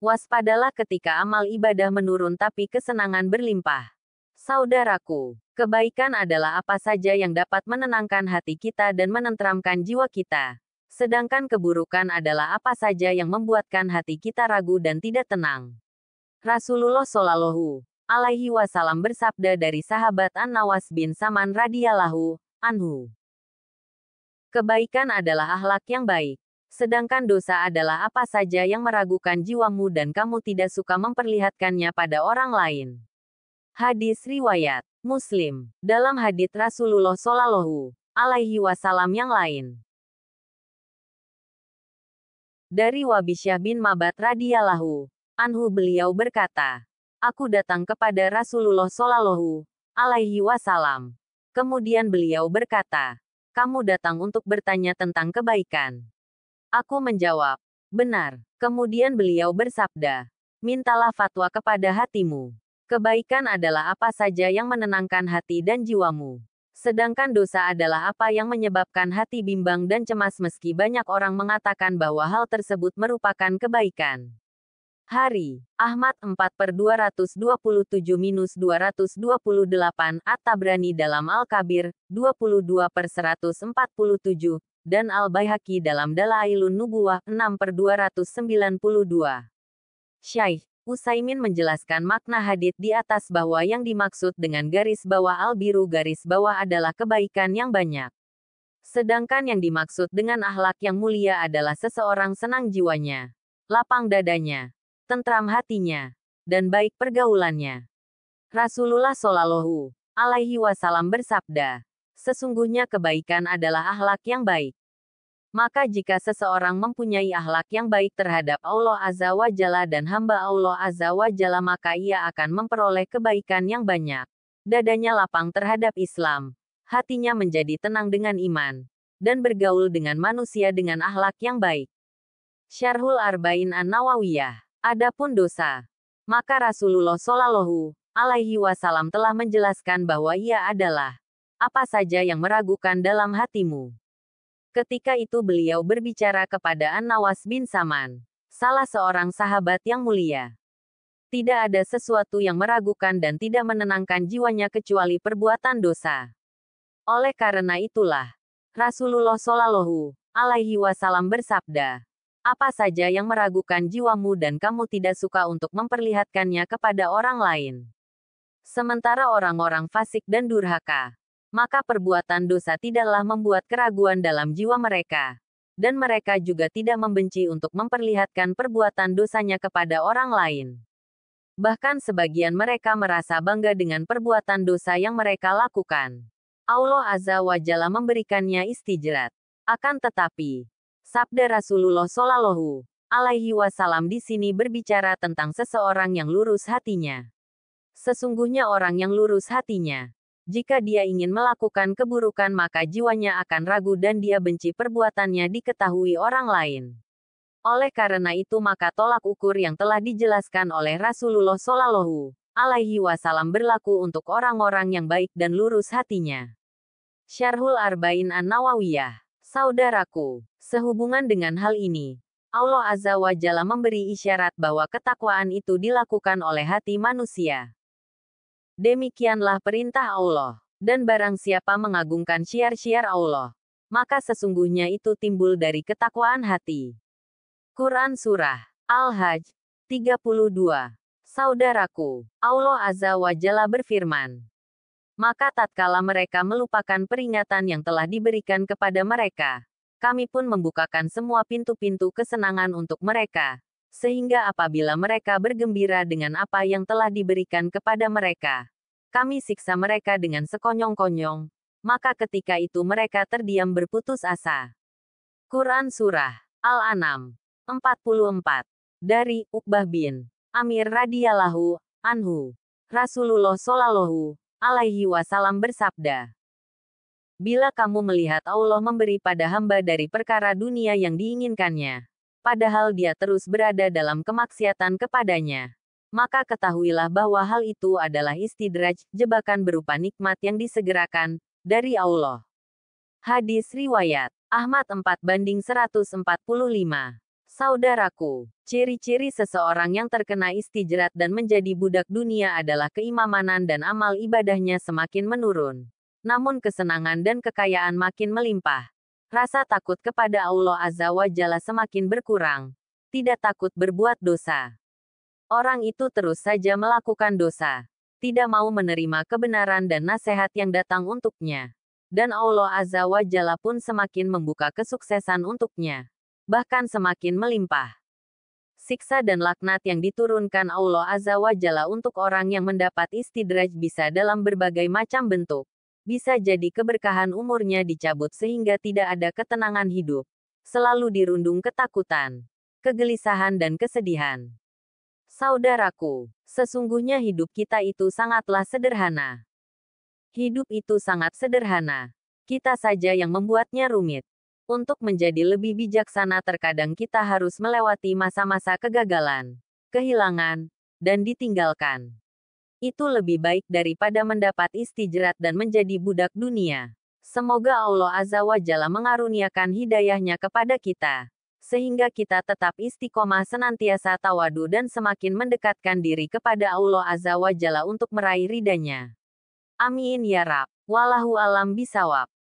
Waspadalah ketika amal ibadah menurun tapi kesenangan berlimpah. Saudaraku, kebaikan adalah apa saja yang dapat menenangkan hati kita dan menenteramkan jiwa kita. Sedangkan keburukan adalah apa saja yang membuatkan hati kita ragu dan tidak tenang. Rasulullah Shallallahu alaihi wasallam bersabda dari sahabat An-Nawas bin Saman radhiyallahu anhu. Kebaikan adalah akhlak yang baik. Sedangkan dosa adalah apa saja yang meragukan jiwamu dan kamu tidak suka memperlihatkannya pada orang lain. Hadis riwayat Muslim dalam hadis Rasulullah Sallallahu alaihi wasallam yang lain. Dari Wabisyah bin Mabat radhiyallahu anhu beliau berkata, "Aku datang kepada Rasulullah Sallallahu alaihi wasallam." Kemudian beliau berkata, "Kamu datang untuk bertanya tentang kebaikan." Aku menjawab, benar. Kemudian beliau bersabda, mintalah fatwa kepada hatimu. Kebaikan adalah apa saja yang menenangkan hati dan jiwamu. Sedangkan dosa adalah apa yang menyebabkan hati bimbang dan cemas meski banyak orang mengatakan bahwa hal tersebut merupakan kebaikan. Hari, Ahmad 4 per 227-228 At-Tabrani dalam Al-Kabir, 22 per 147, dan Al-Baihaqi dalam Dalailun Nubuwah 6 per 292. Syaikh Usaimin menjelaskan makna hadith di atas bahwa yang dimaksud dengan garis bawah al-biru garis bawah adalah kebaikan yang banyak. Sedangkan yang dimaksud dengan ahlak yang mulia adalah seseorang senang jiwanya, lapang dadanya, tentram hatinya, dan baik pergaulannya. Rasulullah Shallallahu Alaihi Wasallam bersabda, sesungguhnya kebaikan adalah ahlak yang baik. Maka jika seseorang mempunyai ahlak yang baik terhadap Allah Azza wa Jalla dan hamba Allah Azza wa Jalla maka ia akan memperoleh kebaikan yang banyak. Dadanya lapang terhadap Islam. Hatinya menjadi tenang dengan iman. Dan bergaul dengan manusia dengan ahlak yang baik. Syarhul Arba'in An-Nawawiyah. Adapun dosa. Maka Rasulullah Shallallahu Alaihi Wasallam telah menjelaskan bahwa ia adalah apa saja yang meragukan dalam hatimu. Ketika itu beliau berbicara kepada An-Nawas bin Saman, salah seorang sahabat yang mulia. Tidak ada sesuatu yang meragukan dan tidak menenangkan jiwanya kecuali perbuatan dosa. Oleh karena itulah, Rasulullah Shallallahu Alaihi Wasallam bersabda, apa saja yang meragukan jiwamu dan kamu tidak suka untuk memperlihatkannya kepada orang lain. Sementara orang-orang fasik dan durhaka maka perbuatan dosa tidaklah membuat keraguan dalam jiwa mereka. Dan mereka juga tidak membenci untuk memperlihatkan perbuatan dosanya kepada orang lain. Bahkan sebagian mereka merasa bangga dengan perbuatan dosa yang mereka lakukan. Allah Azza wa Jalla memberikannya istijrat. Akan tetapi, sabda Rasulullah Shallallahu alaihi wasallam di sini berbicara tentang seseorang yang lurus hatinya. Sesungguhnya orang yang lurus hatinya jika dia ingin melakukan keburukan maka jiwanya akan ragu dan dia benci perbuatannya diketahui orang lain. Oleh karena itu maka tolak ukur yang telah dijelaskan oleh Rasulullah Shallallahu alaihi wasallam berlaku untuk orang-orang yang baik dan lurus hatinya. Syarhul Arba'in An-Nawawiyah. Saudaraku, sehubungan dengan hal ini, Allah Azza wa Jalla memberi isyarat bahwa ketakwaan itu dilakukan oleh hati manusia. Demikianlah perintah Allah. Dan barang siapa mengagungkan syiar-syiar Allah, maka sesungguhnya itu timbul dari ketakwaan hati. Quran Surah Al-Hajj 32 Saudaraku, Allah Azza wa Jalla berfirman. Maka tatkala mereka melupakan peringatan yang telah diberikan kepada mereka, kami pun membukakan semua pintu-pintu kesenangan untuk mereka, sehingga apabila mereka bergembira dengan apa yang telah diberikan kepada mereka, kami siksa mereka dengan sekonyong-konyong, maka ketika itu mereka terdiam berputus asa. Quran Surah Al-An'am 44 dari Uqbah bin Amir radhiyallahu anhu. Rasulullah shallallahu alaihi wasallam bersabda, "Bila kamu melihat Allah memberi pada hamba dari perkara dunia yang diinginkannya, padahal dia terus berada dalam kemaksiatan kepadanya, maka ketahuilah bahwa hal itu adalah istidraj, jebakan berupa nikmat yang disegerakan dari Allah. Hadis riwayat Ahmad 4 banding 145. Saudaraku, ciri-ciri seseorang yang terkena istijrat dan menjadi budak dunia adalah keimamanan dan amal ibadahnya semakin menurun. Namun kesenangan dan kekayaan makin melimpah. Rasa takut kepada Allah Azza wa Jalla semakin berkurang. Tidak takut berbuat dosa Orang itu terus saja melakukan dosa, tidak mau menerima kebenaran dan nasihat yang datang untuknya. Dan Allah Azza wa Jalla pun semakin membuka kesuksesan untuknya, bahkan semakin melimpah siksa dan laknat yang diturunkan Allah Azza wa Jalla untuk orang yang mendapat istidraj bisa dalam berbagai macam bentuk. Bisa jadi keberkahan umurnya dicabut sehingga tidak ada ketenangan hidup. Selalu dirundung ketakutan, kegelisahan dan kesedihan. Saudaraku, sesungguhnya hidup kita itu sangatlah sederhana. Hidup itu sangat sederhana. Kita saja yang membuatnya rumit. Untuk menjadi lebih bijaksana terkadang kita harus melewati masa-masa kegagalan, kehilangan, dan ditinggalkan. Itu lebih baik daripada mendapat istijrat dan menjadi budak dunia. Semoga Allah Azza wa Jalla mengaruniakan hidayahnya kepada kita sehingga kita tetap istiqomah senantiasa tawadu dan semakin mendekatkan diri kepada Allah Azza wa Jalla untuk meraih ridanya. Amin ya Rab. Wallahu alam bisawab.